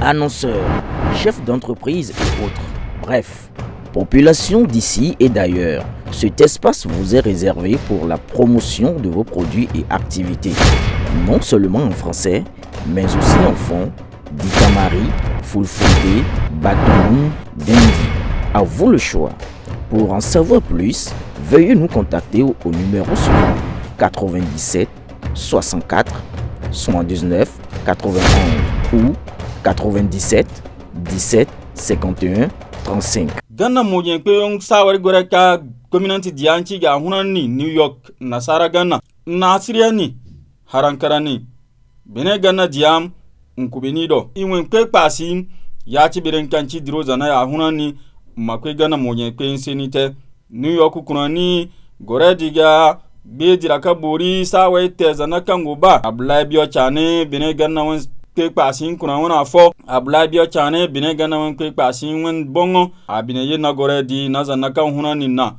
Annonceurs, chefs d'entreprise et autres. Bref, population d'ici et d'ailleurs, cet espace vous est réservé pour la promotion de vos produits et activités, non seulement en français, mais aussi en fond, Full Fulfulde, Batoum, Dendi. À vous le choix. Pour en savoir plus, veuillez nous contacter au, numéro suivant 97 64 79 91 ou 97 17 51 35. ganna moƴen on sawari gore ka community diyanci ga Hunani new york nasara ganna nasiriyani harankarani bene ganna diam nkubeni ɗo iwen kpe pasi ya ɓeren kanci dirozana ya Hunani makwe gana monye kpe nsenite new york kunani gore diga gbe diraka bori sawe teza na kango ba abulai biyo cane bene gana wen kpe kpasi kuna wana fo abulai biyo cane bene gana wen kpe kpasi wen bongo abine ye na gore di na zana kan huna nin na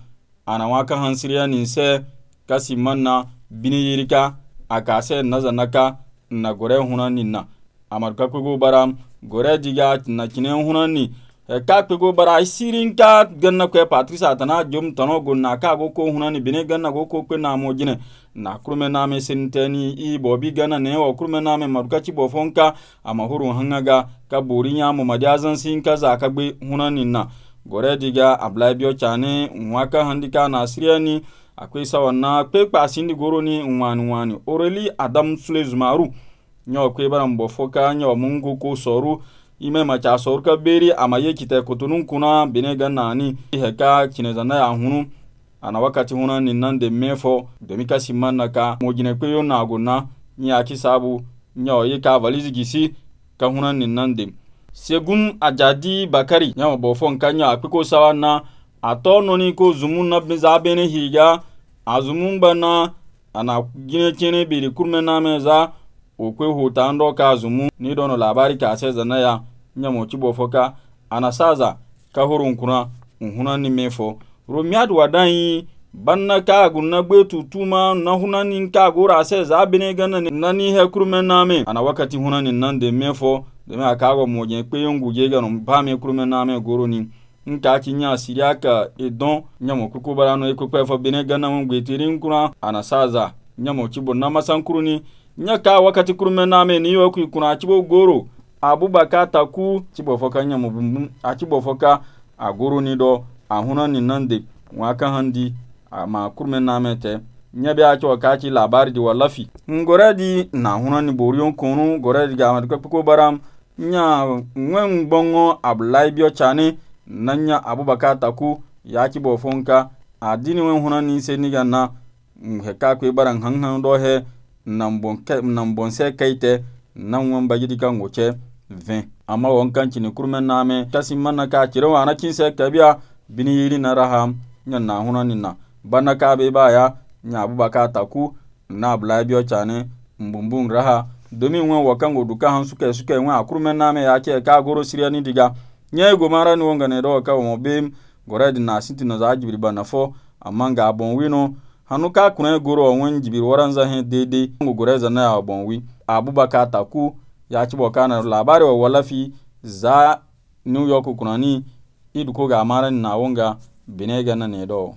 ana wa ka hansiriya nin se kasi manna bini yirika akase na zana ka na gore huna nin na amadu kakwego bara gore diga na kine huna nin kakpego bara isirin ka ganna kwe patrisa atana jom tano go na ka go ko hunani bine ganna go ko kwe namo jine na kurume name senteni i bobi ganna ne wa kurume name marukachi bofonka ama huru hangaga ka bori nyamo madiazan sin ka za ka gbe hunani na gore diga ablabio chane nwaka handika na asiriani akwai sawanna kwe kpasindi goro ni nwani nwani oreli adam sule zumaru kwe bara mbofoka nyawa mungu ko soru ime macaasor ka beeri ama kite kutunun kuna binega nani naani heka cinezana ya hunu ana wakati huna ninnan de mefo demika simana ka simman na ka mojine kpeyo naagunna nya ki sabu nya o ye ka valise gisi ka huna ninnan de segun ajadi bakari nya bo fo nka nya sawa na ato noni ko zumun na biza bene higa azumun bana ana gine cene biri kurme na meza okwe huta ndo ọka azụmụ. ni dono labari ka se zana ya nya mo chibo foka anasaza ka hurun kuna nhuna ni mefo rumiad wadan banna ka gunna gbetu tuma na hunani nka gora se za bene gana ni nani he kurumen name ana wakati hunani nan de mefo de me aka go moje pe yongu je gano ba me kurumen name goro ni nka ki nya siria ka edon nya mo kuku barano ikupe fo bene gana mo gbetirin kuna anasaza nya mo chibo na masan kuruni nyaka wakati kurume name niyo ku kuna achibo goro abubaka taku chibofoka nyamu bumbu achibofoka agoro ni do ahuna ni nande waka handi ma kurume name te nyabe acho kachi labari di wallafi ngora na huna ni boriyon kunu gora di ga ko baram nya ngwen bongo abulai bio chani nanya abubaka taku ya chibofonka adini wen huna ni se ni na heka kwe baran hang hang he nanbonsɛ kaitɛ na ŋun bajidi ka ŋo cɛ 20 amma won kancini kurme name tasi manna ka cire wana kinse kabiya bini yiri na raham nya na huna ninna banna ka be baya nya abuba ka taku na bla biyo chane mbumbung raha domin wen wakango duka han suka suka wen akurme name ya ke ka goro siriya ni diga nya e go mara ni wonga ne do ka wo bem goredi na sinti na za ajibri bana fo amma ga bon wino hanuka kuna goro njibiri jibir waran zahin daidai gugure zana na bonwi abubakar taku ya ci na labari wa walafi za new york kunani iduko ga amaran na wonga binega na ne